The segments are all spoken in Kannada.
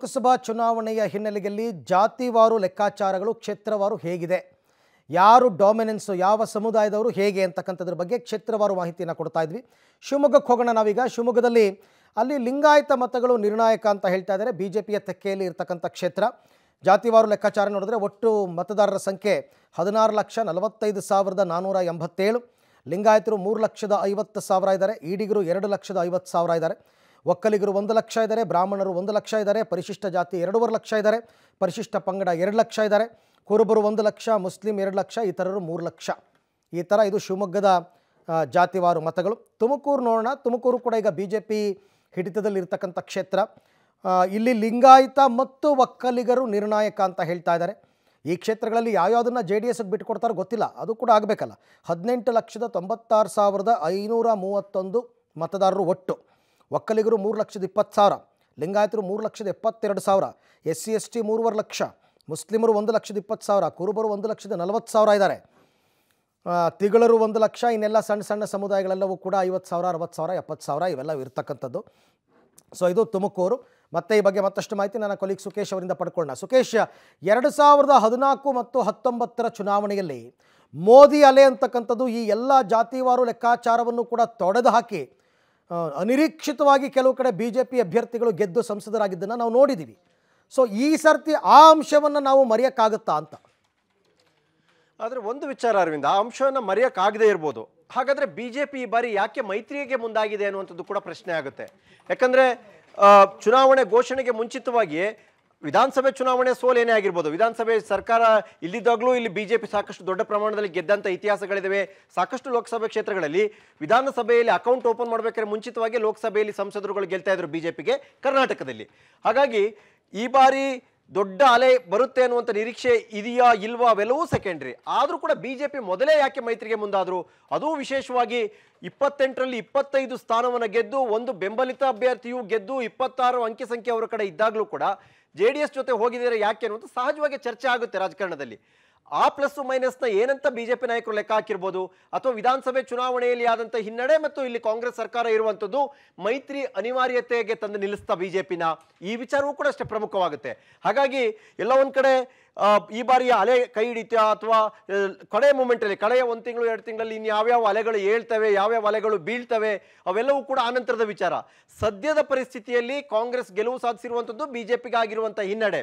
ಲೋಕಸಭಾ ಚುನಾವಣೆಯ ಹಿನ್ನೆಲೆಯಲ್ಲಿ ಜಾತಿವಾರು ಲೆಕ್ಕಾಚಾರಗಳು ಕ್ಷೇತ್ರವಾರು ಹೇಗಿದೆ ಯಾರು ಡಾಮಿನೆನ್ಸು ಯಾವ ಸಮುದಾಯದವರು ಹೇಗೆ ಅಂತಕ್ಕಂಥದ್ರ ಬಗ್ಗೆ ಕ್ಷೇತ್ರವಾರು ಮಾಹಿತಿಯನ್ನು ಕೊಡ್ತಾ ಇದ್ವಿ ಶಿವಮೊಗ್ಗಕ್ಕೆ ಹೋಗೋಣ ನಾವೀಗ ಶಿವಮೊಗ್ಗದಲ್ಲಿ ಅಲ್ಲಿ ಲಿಂಗಾಯತ ಮತಗಳು ನಿರ್ಣಾಯಕ ಅಂತ ಹೇಳ್ತಾ ಇದ್ದಾರೆ ಬಿ ಜೆ ಪಿಯ ತೆಕ್ಕೆಯಲ್ಲಿ ಇರ್ತಕ್ಕಂಥ ಕ್ಷೇತ್ರ ಜಾತಿವಾರು ಲೆಕ್ಕಾಚಾರ ನೋಡಿದ್ರೆ ಒಟ್ಟು ಮತದಾರರ ಸಂಖ್ಯೆ ಹದಿನಾರು ಲಕ್ಷ ನಲವತ್ತೈದು ಸಾವಿರದ ನಾನ್ನೂರ ಎಂಬತ್ತೇಳು ಲಿಂಗಾಯತರು ಮೂರು ಲಕ್ಷದ ಐವತ್ತು ಸಾವಿರ ಇದ್ದಾರೆ ಈಡಿಗರು ಎರಡು ಲಕ್ಷದ ಐವತ್ತು ಸಾವಿರ ಇದ್ದಾರೆ ಒಕ್ಕಲಿಗರು ಒಂದು ಲಕ್ಷ ಇದ್ದಾರೆ ಬ್ರಾಹ್ಮಣರು ಒಂದು ಲಕ್ಷ ಇದ್ದಾರೆ ಪರಿಶಿಷ್ಟ ಜಾತಿ ಎರಡೂವರೆ ಲಕ್ಷ ಇದ್ದಾರೆ ಪರಿಶಿಷ್ಟ ಪಂಗಡ ಎರಡು ಲಕ್ಷ ಇದ್ದಾರೆ ಕುರುಬರು ಒಂದು ಲಕ್ಷ ಮುಸ್ಲಿಂ ಎರಡು ಲಕ್ಷ ಇತರರು ಮೂರು ಲಕ್ಷ ಈ ಥರ ಇದು ಶಿವಮೊಗ್ಗದ ಜಾತಿವಾರು ಮತಗಳು ತುಮಕೂರು ನೋಡೋಣ ತುಮಕೂರು ಕೂಡ ಈಗ ಬಿ ಜೆ ಪಿ ಹಿಡಿತದಲ್ಲಿರ್ತಕ್ಕಂಥ ಕ್ಷೇತ್ರ ಇಲ್ಲಿ ಲಿಂಗಾಯತ ಮತ್ತು ಒಕ್ಕಲಿಗರು ನಿರ್ಣಾಯಕ ಅಂತ ಹೇಳ್ತಾ ಇದ್ದಾರೆ ಈ ಕ್ಷೇತ್ರಗಳಲ್ಲಿ ಯಾವ್ಯಾವುದನ್ನು ಜೆ ಡಿ ಎಸ್ಗೆ ಬಿಟ್ಟುಕೊಡ್ತಾರೋ ಗೊತ್ತಿಲ್ಲ ಅದು ಕೂಡ ಆಗಬೇಕಲ್ಲ ಹದಿನೆಂಟು ಲಕ್ಷದ ತೊಂಬತ್ತಾರು ಸಾವಿರದ ಐನೂರ ಮೂವತ್ತೊಂದು ಮತದಾರರು ಒಟ್ಟು ಒಕ್ಕಲಿಗರು ಮೂರು ಲಕ್ಷದ ಇಪ್ಪತ್ತು ಸಾವಿರ ಲಿಂಗಾಯತರು ಮೂರು ಲಕ್ಷದ ಎಪ್ಪತ್ತೆರಡು ಸಾವಿರ ಎಸ್ ಸಿ ಎಸ್ ಟಿ ಮೂರುವರೆ ಲಕ್ಷ ಮುಸ್ಲಿಮರು ಒಂದು ಲಕ್ಷದ ಇಪ್ಪತ್ತು ಸಾವಿರ ಕುರುಬರು ಒಂದು ಲಕ್ಷದ ನಲವತ್ತು ಸಾವಿರ ಇದ್ದಾರೆ ತಿಗಳರು ಒಂದು ಲಕ್ಷ ಇನ್ನೆಲ್ಲ ಸಣ್ಣ ಸಣ್ಣ ಸಮುದಾಯಗಳೆಲ್ಲವೂ ಕೂಡ ಐವತ್ತು ಸಾವಿರ ಅರವತ್ತು ಸಾವಿರ ಎಪ್ಪತ್ತು ಸಾವಿರ ಇವೆಲ್ಲ ಇರತಕ್ಕಂಥದ್ದು ಸೊ ಇದು ತುಮಕೂರು ಮತ್ತೆ ಈ ಬಗ್ಗೆ ಮತ್ತಷ್ಟು ಮಾಹಿತಿ ನನ್ನ ಕೊಲೀಗ್ ಸುಕೇಶ್ ಅವರಿಂದ ಪಡ್ಕೊಳ್ಳೋಣ ಸುಕೇಶ್ ಎರಡು ಸಾವಿರದ ಹದಿನಾಲ್ಕು ಮತ್ತು ಹತ್ತೊಂಬತ್ತರ ಚುನಾವಣೆಯಲ್ಲಿ ಮೋದಿ ಅಲೆ ಅಂತಕ್ಕಂಥದ್ದು ಈ ಎಲ್ಲ ಜಾತಿವಾರು ಲೆಕ್ಕಾಚಾರವನ್ನು ಕೂಡ ತೊಡೆದು ಹಾಕಿ ಅನಿರೀಕ್ಷಿತವಾಗಿ ಕೆಲವು ಕಡೆ ಬಿ ಜೆ ಪಿ ಅಭ್ಯರ್ಥಿಗಳು ಗೆದ್ದು ಸಂಸದರಾಗಿದ್ದನ್ನು ನಾವು ನೋಡಿದ್ದೀವಿ ಸೊ ಈ ಸರ್ತಿ ಆ ಅಂಶವನ್ನು ನಾವು ಮರೆಯೋಕ್ಕಾಗುತ್ತಾ ಅಂತ ಆದರೆ ಒಂದು ವಿಚಾರ ಅರವಿಂದ ಆ ಅಂಶವನ್ನು ಮರೆಯೋಕ್ಕಾಗದೇ ಇರ್ಬೋದು ಹಾಗಾದರೆ ಬಿ ಜೆ ಪಿ ಈ ಬಾರಿ ಯಾಕೆ ಮೈತ್ರಿಗೆ ಮುಂದಾಗಿದೆ ಅನ್ನುವಂಥದ್ದು ಕೂಡ ಪ್ರಶ್ನೆ ಆಗುತ್ತೆ ಯಾಕಂದರೆ ಚುನಾವಣೆ ಘೋಷಣೆಗೆ ಮುಂಚಿತವಾಗಿ ವಿಧಾನಸಭೆ ಚುನಾವಣೆ ಸೋಲ್ ಏನೇ ಆಗಿರ್ಬೋದು ವಿಧಾನಸಭೆ ಸರ್ಕಾರ ಇಲ್ಲಿದ್ದಾಗಲೂ ಇಲ್ಲಿ ಬಿಜೆಪಿ ಸಾಕಷ್ಟು ದೊಡ್ಡ ಪ್ರಮಾಣದಲ್ಲಿ ಗೆದ್ದಂಥ ಇತಿಹಾಸಗಳಿದ್ದಾವೆ ಸಾಕಷ್ಟು ಲೋಕಸಭೆ ಕ್ಷೇತ್ರಗಳಲ್ಲಿ ವಿಧಾನಸಭೆಯಲ್ಲಿ ಅಕೌಂಟ್ ಓಪನ್ ಮಾಡಬೇಕಾದ್ರೆ ಮುಂಚಿತವಾಗಿ ಲೋಕಸಭೆಯಲ್ಲಿ ಸಂಸದರುಗಳು ಗೆಲ್ತಾ ಇದ್ರು ಬಿಜೆಪಿಗೆ ಕರ್ನಾಟಕದಲ್ಲಿ ಹಾಗಾಗಿ ಈ ಬಾರಿ ದೊಡ್ಡ ಅಲೆ ಬರುತ್ತೆ ಅನ್ನುವಂಥ ನಿರೀಕ್ಷೆ ಇದೆಯಾ ಇಲ್ವಾ ಅವೆಲ್ಲವೂ ಸೆಕೆಂಡ್ರಿ ಆದರೂ ಕೂಡ ಬಿ ಜೆ ಪಿ ಮೊದಲೇ ಯಾಕೆ ಮೈತ್ರಿಗೆ ಮುಂದಾದರು ಅದೂ ವಿಶೇಷವಾಗಿ ಇಪ್ಪತ್ತೆಂಟರಲ್ಲಿ ಇಪ್ಪತ್ತೈದು ಸ್ಥಾನವನ್ನು ಗೆದ್ದು ಒಂದು ಬೆಂಬಲಿತ ಅಭ್ಯರ್ಥಿಯು ಗೆದ್ದು ಇಪ್ಪತ್ತಾರು ಅಂಕಿ ಸಂಖ್ಯೆ ಅವರ ಕಡೆ ಇದ್ದಾಗಲೂ ಕೂಡ ಜೆ ಡಿ ಎಸ್ ಜೊತೆ ಹೋಗಿದ್ದಾರೆ ಯಾಕೆ ಅನ್ನುವಂಥ ಸಹಜವಾಗಿ ಚರ್ಚೆ ಆಗುತ್ತೆ ರಾಜಕಾರಣದಲ್ಲಿ ಆ ಪ್ಲಸ್ ಮೈನಸ್ನ ಏನಂತ ಬಿಜೆಪಿ ನಾಯಕರು ಲೆಕ್ಕ ಹಾಕಿರ್ಬೋದು ಅಥವಾ ವಿಧಾನಸಭೆ ಚುನಾವಣೆಯಲ್ಲಿ ಆದಂಥ ಹಿನ್ನಡೆ ಮತ್ತು ಇಲ್ಲಿ ಕಾಂಗ್ರೆಸ್ ಸರ್ಕಾರ ಇರುವಂಥದ್ದು ಮೈತ್ರಿ ಅನಿವಾರ್ಯತೆಗೆ ತಂದು ನಿಲ್ಲಿಸ್ತಾ ಬಿಜೆಪಿನ ಈ ವಿಚಾರವೂ ಕೂಡ ಅಷ್ಟೇ ಪ್ರಮುಖವಾಗುತ್ತೆ ಹಾಗಾಗಿ ಎಲ್ಲ ಒಂದು ಕಡೆ ಈ ಬಾರಿಯ ಅಲೆ ಕೈ ಹಿಡಿತಾ ಅಥವಾ ಕಡೆ ಮೂಮೆಂಟಲ್ಲಿ ಕಳೆಯ ಒಂದು ತಿಂಗಳು ಎರಡು ತಿಂಗಳಲ್ಲಿ ಇನ್ನು ಯಾವ್ಯಾವ ಅಲೆಗಳು ಹೇಳ್ತವೆ ಯಾವ್ಯಾವ ಅಲೆಗಳು ಬೀಳ್ತವೆ ಅವೆಲ್ಲವೂ ಕೂಡ ಆನಂತರದ ವಿಚಾರ ಸದ್ಯದ ಪರಿಸ್ಥಿತಿಯಲ್ಲಿ ಕಾಂಗ್ರೆಸ್ ಗೆಲುವು ಸಾಧಿಸಿರುವಂಥದ್ದು ಆಗಿರುವಂಥ ಹಿನ್ನಡೆ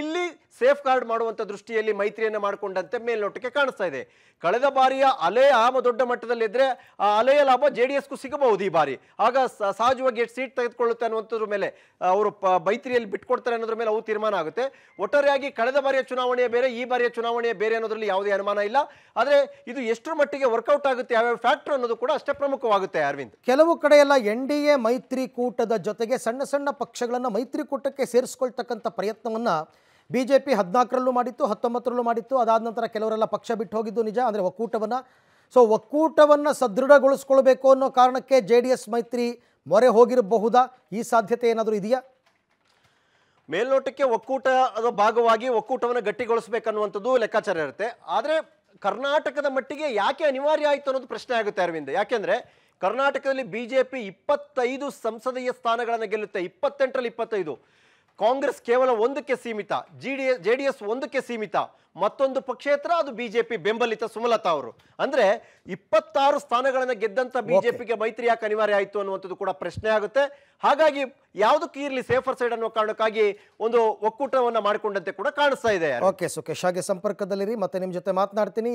ಇಲ್ಲಿ ಸೇಫ್ ಗಾರ್ಡ್ ಮಾಡುವಂಥ ದೃಷ್ಟಿಯಲ್ಲಿ ಮೈತ್ರಿಯನ್ನು ಮಾಡಿಕೊಂಡಂತೆ ಮೇಲ್ನೋಟಕ್ಕೆ ಕಾಣಿಸ್ತಾ ಇದೆ ಕಳೆದ ಬಾರಿಯ ಅಲೆ ಆಮ ದೊಡ್ಡ ಮಟ್ಟದಲ್ಲಿದ್ದರೆ ಆ ಅಲೆಯ ಲಾಭ ಜೆ ಡಿ ಎಸ್ಗೂ ಸಿಗಬಹುದು ಈ ಬಾರಿ ಆಗ ಸಹಜವಾಗಿ ಎಷ್ಟು ಸೀಟ್ ತೆಗೆದುಕೊಳ್ಳುತ್ತೆ ಅನ್ನುವಂಥದ್ರ ಮೇಲೆ ಅವರು ಮೈತ್ರಿಯಲ್ಲಿ ಬಿಟ್ಕೊಡ್ತಾರೆ ಅನ್ನೋದ್ರ ಮೇಲೆ ಅವು ತೀರ್ಮಾನ ಆಗುತ್ತೆ ಒಟ್ಟಾರೆಯಾಗಿ ಕಳೆದ ಬಾರಿಯ ಚುನಾವಣೆಯ ಬೇರೆ ಈ ಬಾರಿಯ ಚುನಾವಣೆ ಬೇರೆ ಅನ್ನೋದ್ರಲ್ಲಿ ಯಾವುದೇ ಅನುಮಾನ ಇಲ್ಲ ಆದರೆ ಇದು ಎಷ್ಟರ ಮಟ್ಟಿಗೆ ವರ್ಕೌಟ್ ಆಗುತ್ತೆ ಯಾವ್ಯಾವ ಫ್ಯಾಕ್ಟರ್ ಅನ್ನೋದು ಕೂಡ ಅಷ್ಟೇ ಪ್ರಮುಖವಾಗುತ್ತೆ ಅರವಿಂದ್ ಕೆಲವು ಕಡೆ ಎನ್ ಡಿ ಎ ಮೈತ್ರಿಕೂಟದ ಜೊತೆಗೆ ಸಣ್ಣ ಸಣ್ಣ ಪಕ್ಷಗಳನ್ನು ಮೈತ್ರಿಕೂಟಕ್ಕೆ ಸೇರಿಸ್ಕೊಳ್ತಕ್ಕಂಥ ಪ್ರಯತ್ನವನ್ನು ಬಿ ಜೆ ಪಿ ಹದಿನಾಲ್ಕರಲ್ಲೂ ಮಾಡಿತ್ತು ಹತ್ತೊಂಬತ್ತರಲ್ಲೂ ಮಾಡಿತ್ತು ಅದಾದ ನಂತರ ಕೆಲವರೆಲ್ಲ ಪಕ್ಷ ಬಿಟ್ಟು ಹೋಗಿದ್ದು ನಿಜ ಅಂದರೆ ಒಕ್ಕೂಟವನ್ನು ಸೊ ಒಕ್ಕೂಟವನ್ನು ಸದೃಢಗೊಳಿಸ್ಕೊಳ್ಬೇಕು ಅನ್ನೋ ಕಾರಣಕ್ಕೆ ಜೆ ಡಿ ಎಸ್ ಮೈತ್ರಿ ಮೊರೆ ಹೋಗಿರಬಹುದಾ ಈ ಸಾಧ್ಯತೆ ಏನಾದರೂ ಇದೆಯಾ ಮೇಲ್ನೋಟಕ್ಕೆ ಒಕ್ಕೂಟದ ಭಾಗವಾಗಿ ಒಕ್ಕೂಟವನ್ನು ಗಟ್ಟಿಗೊಳಿಸಬೇಕನ್ನುವಂಥದ್ದು ಲೆಕ್ಕಾಚಾರ ಇರುತ್ತೆ ಆದರೆ ಕರ್ನಾಟಕದ ಮಟ್ಟಿಗೆ ಯಾಕೆ ಅನಿವಾರ್ಯ ಆಯಿತು ಅನ್ನೋದು ಪ್ರಶ್ನೆ ಆಗುತ್ತೆ ಅರವಿಂದ ಯಾಕೆಂದರೆ ಕರ್ನಾಟಕದಲ್ಲಿ ಬಿ ಜೆ ಪಿ ಇಪ್ಪತ್ತೈದು ಸಂಸದೀಯ ಸ್ಥಾನಗಳನ್ನು ಗೆಲ್ಲುತ್ತೆ ಇಪ್ಪತ್ತೆಂಟರಲ್ಲಿ ಇಪ್ಪತ್ತೈದು ಕಾಂಗ್ರೆಸ್ ಕೇವಲ ಒಂದಕ್ಕೆ ಸೀಮಿತ ಜಿ ಡಿ ಜೆ ಡಿ ಎಸ್ ಒಂದಕ್ಕೆ ಸೀಮಿತ ಮತ್ತೊಂದು ಪಕ್ಷೇತರ ಅದು ಬಿಜೆಪಿ ಬೆಂಬಲಿತ ಸುಮಲತಾ ಅವರು ಅಂದ್ರೆ ಇಪ್ಪತ್ತಾರು ಸ್ಥಾನಗಳನ್ನು ಗೆದ್ದಂತ ಬಿಜೆಪಿಗೆ ಮೈತ್ರಿ ಯಾಕೆ ಅನಿವಾರ್ಯ ಆಯಿತು ಅನ್ನುವಂಥದ್ದು ಕೂಡ ಪ್ರಶ್ನೆ ಆಗುತ್ತೆ ಹಾಗಾಗಿ ಯಾವುದಕ್ಕೂ ಇರಲಿ ಸೇಫರ್ ಸೈಡ್ ಅನ್ನೋ ಕಾರಣಕ್ಕಾಗಿ ಒಂದು ಒಕ್ಕೂಟವನ್ನು ಮಾಡಿಕೊಂಡಂತೆ ಕೂಡ ಕಾಣಿಸ್ತಾ ಇದೆ ಓಕೆ ಹಾಗೆ ಸಂಪರ್ಕದಲ್ಲಿರಿ ಮತ್ತೆ ನಿಮ್ಮ ಜೊತೆ ಮಾತನಾಡ್ತೀನಿ